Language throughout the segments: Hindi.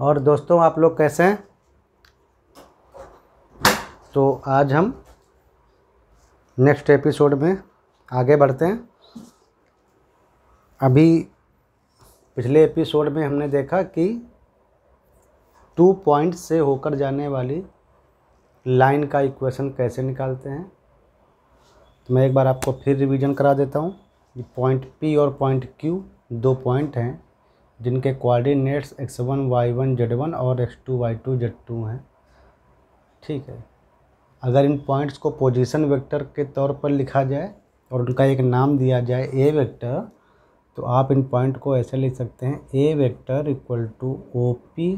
और दोस्तों आप लोग कैसे हैं तो आज हम नेक्स्ट एपिसोड में आगे बढ़ते हैं अभी पिछले एपिसोड में हमने देखा कि टू पॉइंट से होकर जाने वाली लाइन का इक्वेशन कैसे निकालते हैं तो मैं एक बार आपको फिर रिवीजन करा देता हूँ पॉइंट पी और पॉइंट क्यू दो पॉइंट हैं जिनके coordinates x one y one z one और x two y two z two हैं ठीक है अगर इन पॉइंट्स को पोजीशन वेक्टर के तौर पर लिखा जाए और उनका एक नाम दिया जाए ए वेक्टर तो आप इन पॉइंट को ऐसे लिख सकते हैं A vector equal to O P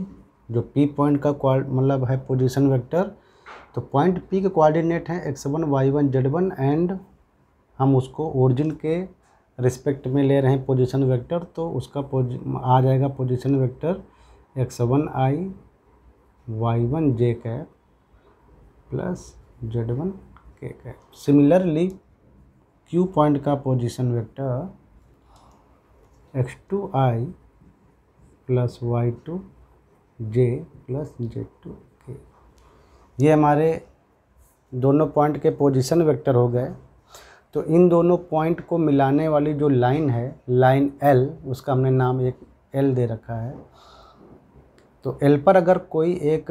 जो पी पॉइंट का मतलब है पोजीशन वेक्टर तो पॉइंट पी के कोऑर्डिनेट हैं x one y one z one and हम उसको ओरिजिन के रिस्पेक्ट में ले रहे हैं पोजीशन वेक्टर तो उसका आ जाएगा position vector x one i y one j cap plus z one k cap similarly Q point का position vector x two i plus y two j plus z two k ये हमारे दोनों पॉइंट के पोजीशन वेक्टर हो गए तो इन दोनों पॉइंट को मिलाने वाली जो लाइन है लाइन एल उसका हमने नाम एक एल दे रखा है तो एल पर अगर कोई एक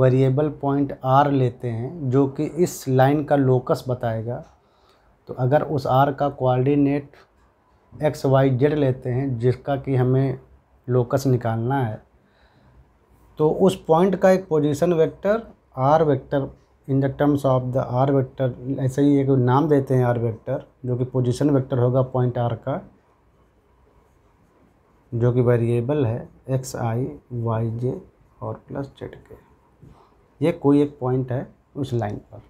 वेरिएबल पॉइंट आर लेते हैं जो कि इस लाइन का लोकस बताएगा तो अगर उस आर का कोऑर्डिनेट एक्स वाई जेड लेते हैं जिसका कि हमें लोकस निकालना है तो उस पॉइंट का एक position vector r vector in the terms of the r vector ऐसे ही एक नाम देते हैं आर वेक्टर जो कि पोजीशन वेक्टर होगा पॉइंट आर का जो कि वेरिएबल है एक्स आई वाई जे और प्लस जेड के ये कोई एक पॉइंट है उस लाइन पर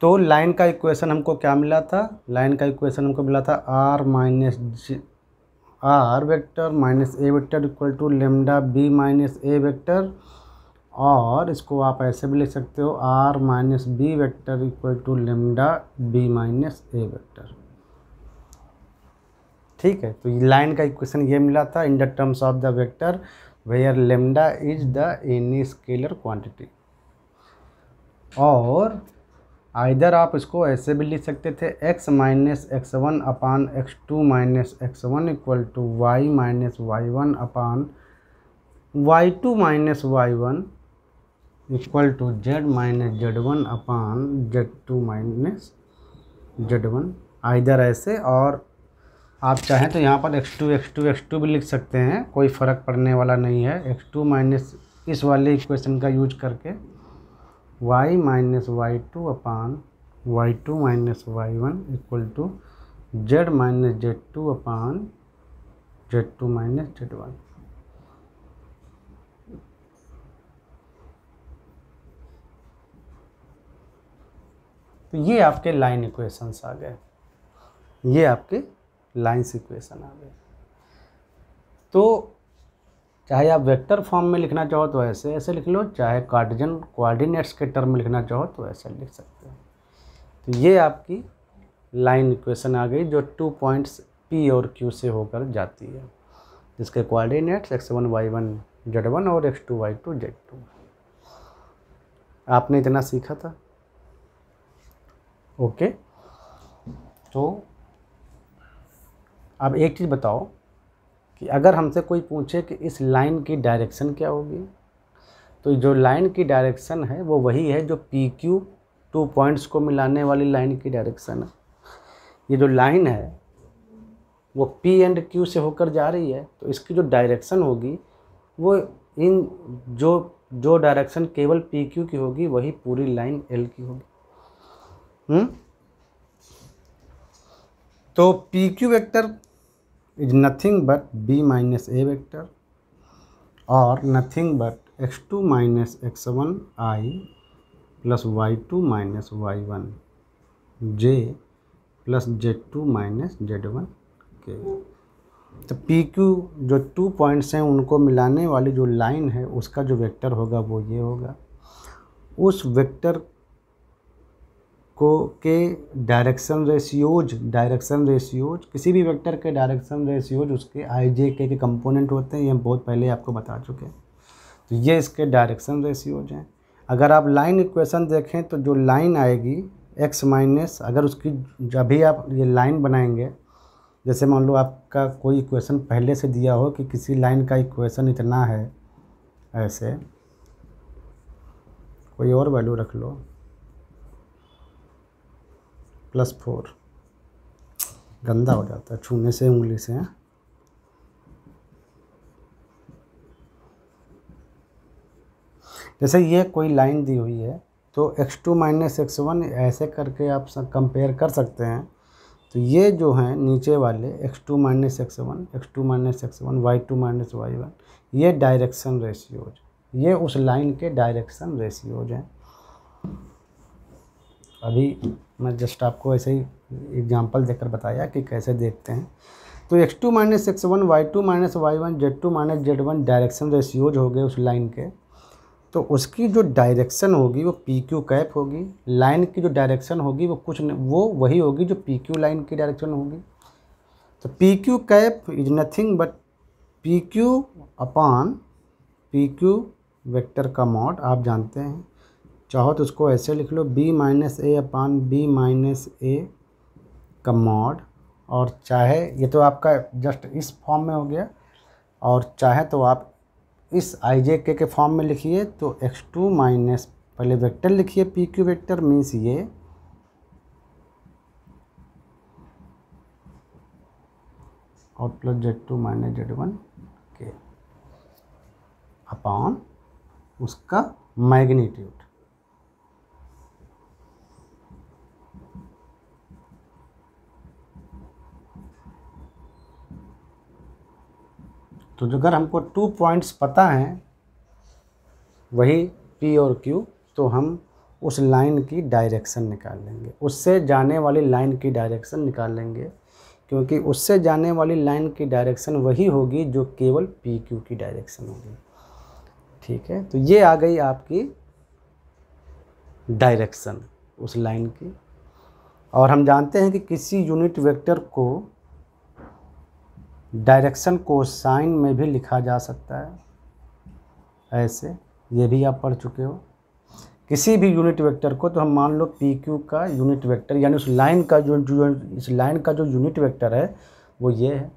तो लाइन का इक्वेशन हमको क्या मिला था लाइन का इक्वेशन हमको मिला था r minus G r vector minus a vector equal to lambda b minus a vector और इसको आप ऐसे भी लिख सकते हो r minus b vector equal to lambda b minus a vector ठीक है तो लाइन का इक्वेशन ये मिला था in the terms of the vector where lambda is the any scalar quantity और आइधर आप इसको ऐसे भी लिख सकते थे x minus x one upon x two minus x one equal to y minus y one upon y two minus y one equal to z minus z one upon z two minus z one either ऐसे और आप चाहें तो यहाँ पर x two x two x two भी लिख सकते हैं कोई फ़र्क पड़ने वाला नहीं है एक्स टू माइनस इस वाले इक्वेशन का यूज करके y minus y two upon y two minus y one equal to z minus z two upon z two minus z one तो ये आपके लाइन इक्वेशंस आ गए ये आपके लाइन्स इक्वेशन आ गए तो चाहे आप वेक्टर फॉर्म में लिखना चाहो तो ऐसे ऐसे लिख लो चाहे कार्टिजन कोऑर्डिनेट्स के टर्म में लिखना चाहो तो ऐसे लिख सकते हो तो ये आपकी लाइन इक्वेशन आ गई जो टू पॉइंट्स पी और क्यू से होकर जाती है जिसके coordinates x one y one z one और x two y two z two आपने इतना सीखा था ओके तो अब एक चीज़ बताओ कि अगर हमसे कोई पूछे कि इस लाइन की डायरेक्शन क्या होगी तो जो लाइन की डायरेक्शन है वो वही है जो पी क्यू टू पॉइंट्स को मिलाने वाली लाइन की डायरेक्शन है ये जो लाइन है वो पी एंड क्यू से होकर जा रही है तो इसकी जो डायरेक्शन होगी वो इन जो जो डायरेक्शन केवल पी क्यू की होगी वही पूरी लाइन एल की होगी हम्म? तो P Q vector is nothing but b minus a vector और nothing but x two minus x one i plus y two minus y one j plus z two minus z one k तो पी क्यू जो टू पॉइंट्स हैं उनको मिलाने वाली जो लाइन है उसका जो वेक्टर होगा वो ये होगा उस वेक्टर को के डायरेक्शन रेशियोज डायरेक्शन रेशियोज किसी भी वेक्टर के डायरेक्शन रेशियोज उसके आई जे के के कंपोनेंट होते हैं ये हम बहुत पहले आपको बता चुके हैं तो ये इसके डायरेक्शन रेशियोज हैं अगर आप लाइन इक्वेशन देखें तो जो लाइन आएगी एक्स माइनस अगर उसकी जब भी आप ये लाइन बनाएंगे जैसे मान लो आपका कोई इक्वेशन पहले से दिया हो कि किसी लाइन का इक्वेशन इतना है ऐसे कोई और वैल्यू रख लो प्लस फोर गंदा हो जाता है छूने से उंगली से हैं जैसे ये कोई लाइन दी हुई है तो x2 two minus x one ऐसे करके आप कंपेयर कर सकते हैं तो ये जो हैं नीचे वाले x2 two minus x one x two minus x one y two minus y one ये डायरेक्शन रेशियोज ये उस लाइन के डायरेक्शन रेशियोज हैं अभी मैं जस्ट आपको ऐसे ही एग्जांपल देकर बताया कि कैसे देखते हैं तो x two minus x one y two minus y one z two minus z one direction ratios हो गए उस लाइन के तो उसकी जो डायरेक्शन होगी वो पी क्यू कैप होगी लाइन की जो डायरेक्शन होगी वो कुछ वो वही होगी जो पी क्यू लाइन की डायरेक्शन होगी तो P Q cap is nothing but P Q upon P Q vector का मॉड आप जानते हैं चाहो तो उसको ऐसे लिख लो b minus a upon b minus a का मॉड और चाहे ये तो आपका जस्ट इस फॉर्म में हो गया और चाहे तो आप इस आई जे के, के फॉर्म में लिखिए तो एक्स टू माइनस पहले वेक्टर लिखिए पी क्यू वेक्टर मीन्स ये और plus z two minus z one k upon उसका मैग्नीट्यूड तो जो अगर हमको टू पॉइंट्स पता हैं वही पी और क्यू तो हम उस लाइन की डायरेक्शन निकाल लेंगे उससे जाने वाली लाइन की डायरेक्शन निकाल लेंगे क्योंकि उससे जाने वाली लाइन की डायरेक्शन वही होगी जो केवल पी क्यू की डायरेक्शन होगी ठीक है तो ये आ गई आपकी डायरेक्शन उस लाइन की और हम जानते हैं कि किसी यूनिट वेक्टर को डायरेक्शन को साइन में भी लिखा जा सकता है ऐसे ये भी आप पढ़ चुके हो किसी भी यूनिट वेक्टर को तो हम मान लो पी क्यू का यूनिट वेक्टर यानी उस लाइन का जो, जो इस लाइन का जो यूनिट वेक्टर है वो ये है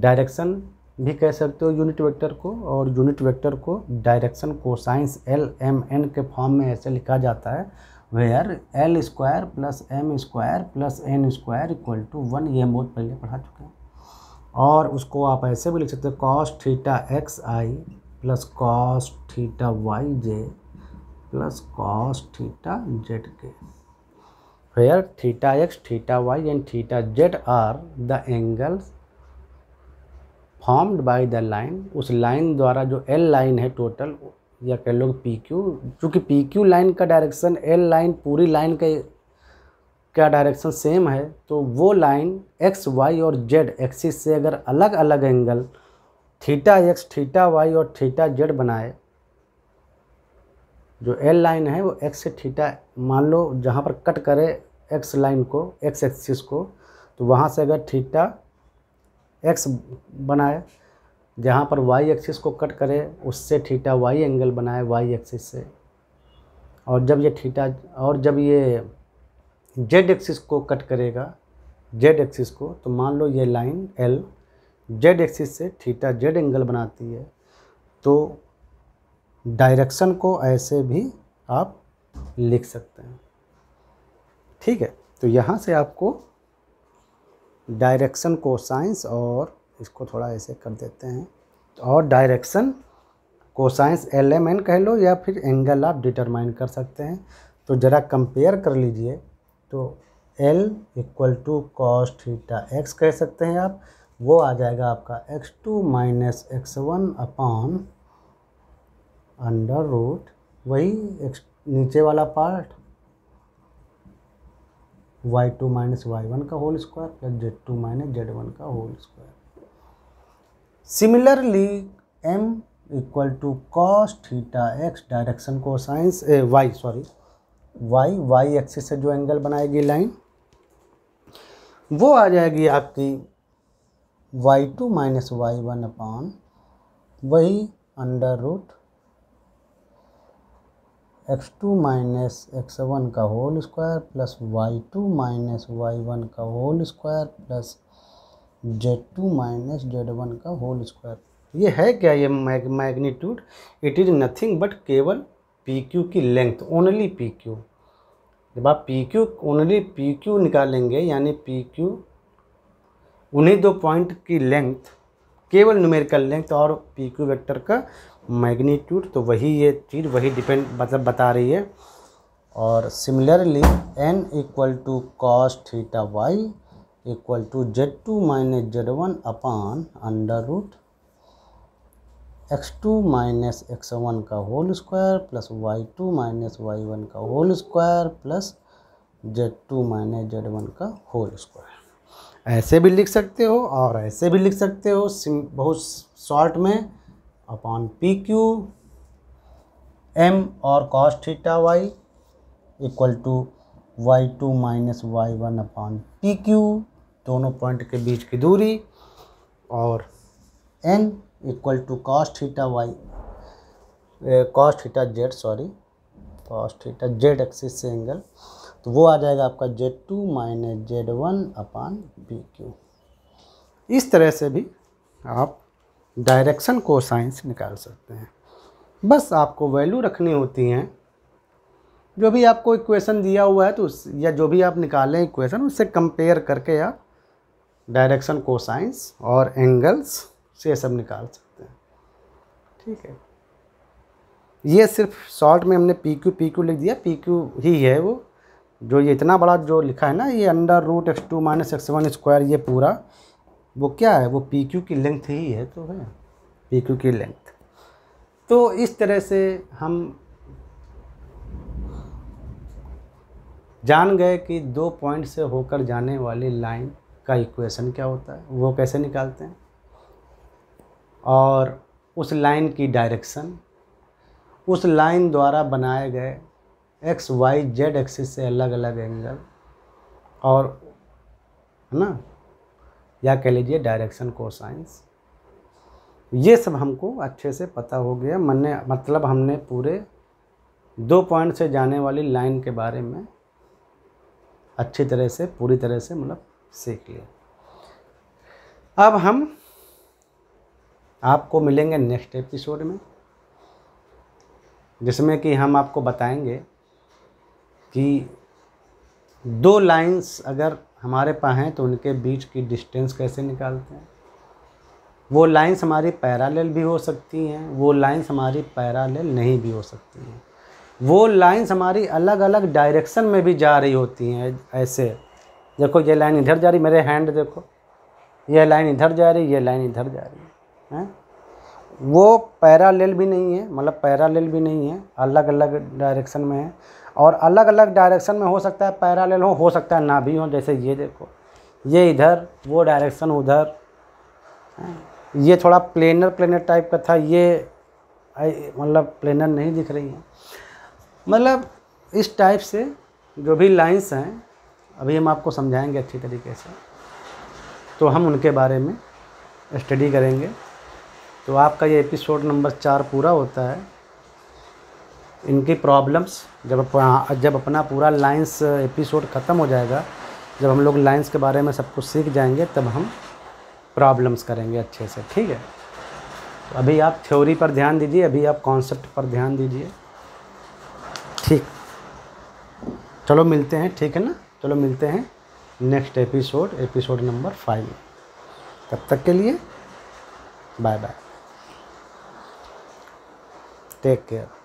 डायरेक्शन भी कह सकते हो यूनिट वेक्टर को और यूनिट वेक्टर को डायरेक्शन को साइंस एल एम एन के फॉर्म में ऐसे लिखा जाता है where l square plus m square plus n square equal to one ये हम बहुत पहले पढ़ा चुके हैं और उसको आप ऐसे भी लिख सकते हो cos theta x i plus cos theta y j plus cos theta z के where theta x theta y and theta z are the angles formed by the line उस लाइन द्वारा जो एल लाइन है टोटल या कह लो पी क्यू चूँकि पी क्यू लाइन का डायरेक्शन एल लाइन पूरी लाइन का का डायरेक्शन सेम है तो वो लाइन एक्स वाई और जेड एक्सिस से अगर अलग अलग angle theta x theta y और थीटा जेड बनाए जो एल लाइन है वो एक्स से थीटा मान लो जहाँ पर कट करे एक्स लाइन को एक्स एक्सिस को तो वहाँ से अगर थीटा एक्स बनाए जहाँ पर वाई एक्सिस को कट करे उससे थीटा वाई एंगल बनाए वाई एक्सिस से और जब ये थीटा और जब ये जेड एक्सिस को कट करेगा जेड एक्सिस को तो मान लो ये लाइन एल जेड एक्सिस से थीटा जेड एंगल बनाती है तो डायरेक्शन को ऐसे भी आप लिख सकते हैं ठीक है तो यहाँ से आपको डायरेक्शन को साइंस और इसको थोड़ा ऐसे कर देते हैं तो और डायरेक्शन को साइंस एल एम एन कह लो या फिर एंगल आप डिटरमाइन कर सकते हैं तो ज़रा कंपेयर कर लीजिए तो l equal to cos theta x कह सकते हैं आप वो आ जाएगा आपका x two minus x one upon under root वही एक्स नीचे वाला part y two minus y one का whole square plus z two minus z one का whole square similarly m equal to cos theta x direction को साइंस ए y sorry y y axis से जो एंगल बनाएगी लाइन वो आ जाएगी आपकी y two minus y one upon वही under root x two minus x one का whole square plus y two minus y one का whole square plus z two minus z one का होल स्क्वायर ये है क्या ये magnitude it is nothing but केवल पी क्यू की लेंथ ओनली पी क्यू जब आप P Q only P Q निकालेंगे यानी पी क्यू उन्हीं दो पॉइंट की लेंथ केवल न्यूमेरिकल लेंथ और पी क्यू वैक्टर का मैग्नीट्यूड तो वही ये चीज़ वही डिपेंड मतलब बता रही है और similarly n equal to cos theta y equal to z two minus z one upon under root x two minus x one का whole square plus y two minus y one का whole square plus z two minus z one का होल स्क्वायर ऐसे भी लिख सकते हो और ऐसे भी लिख सकते हो बहुत शॉर्ट में अपॉन पी क्यू एम और cos theta y equal to y two minus y one upon P Q दोनों पॉइंट के बीच की दूरी और n equal to cos theta y cos theta z sorry cos theta z axis से एंगल तो वो आ जाएगा आपका z two minus z one upon P Q इस तरह से भी आप डायरेक्शन को साइंस निकाल सकते हैं बस आपको वैल्यू रखनी होती हैं जो भी आपको इक्वेशन दिया हुआ है तो उस या जो भी आप निकालें इक्वेशन उससे कंपेयर करके आप डायरेक्शन कोसाइंस और एंगल्स से सब निकाल सकते हैं ठीक है ये सिर्फ शॉर्ट में हमने पी क्यू पी क्यू लिख दिया पी क्यू ही है वो जो ये इतना बड़ा जो लिखा है ना ये under root x two minus x one square ये पूरा वो क्या है वो पी क्यू की लेंथ ही है तो है पी क्यू की लेंथ तो इस तरह से हम जान गए कि दो पॉइंट से होकर जाने वाली लाइन का इक्वेशन क्या होता है वो कैसे निकालते हैं और उस लाइन की डायरेक्शन उस लाइन द्वारा बनाए गए एक्स वाई जेड एक्सिस से अलग अलग एंगल और है ना या कह लीजिए डायरेक्शन को साइंस ये सब हमको अच्छे से पता हो गया मैंने मतलब हमने पूरे दो पॉइंट से जाने वाली लाइन के बारे में अच्छी तरह से पूरी तरह से मतलब सीख लिया अब हम आपको मिलेंगे नेक्स्ट एपिसोड में जिसमें कि हम आपको बताएंगे कि दो लाइंस अगर हमारे पास हैं तो उनके बीच की डिस्टेंस कैसे निकालते हैं वो लाइंस हमारी पैरालेल भी हो सकती हैं वो लाइंस हमारी पैरालेल नहीं भी हो सकती हैं वो लाइंस हमारी अलग अलग डायरेक्शन में भी जा रही होती हैं ऐसे देखो ये लाइन इधर जा रही मेरे हैंड देखो ये लाइन इधर जा रही ये लाइन इधर जा रही है वो पैरालेल भी नहीं है मतलब पैरालेल भी नहीं है अलग अलग डायरेक्शन में है और अलग अलग डायरेक्शन में हो सकता है पैरालेल हो हो सकता है ना भी हो जैसे ये देखो ये इधर वो डायरेक्शन उधर ये थोड़ा प्लेनर प्लेनर टाइप का था ये मतलब प्लेनर नहीं दिख रही है मतलब इस टाइप से जो भी लाइंस हैं अभी हम आपको समझाएंगे अच्छी तरीके से तो हम उनके बारे में स्टडी करेंगे तो आपका ये एपिसोड नंबर चार पूरा होता है इनकी प्रॉब्लम्स जब हाँ, जब अपना पूरा लाइंस एपिसोड ख़त्म हो जाएगा जब हम लोग लाइंस के बारे में सब कुछ सीख जाएंगे तब हम प्रॉब्लम्स करेंगे अच्छे से ठीक है तो अभी आप थ्योरी पर ध्यान दीजिए अभी आप कॉन्सेप्ट पर ध्यान दीजिए ठीक चलो मिलते हैं ठीक है ना चलो मिलते हैं next episode episode number five तब तक के लिए बाय बाय Take care.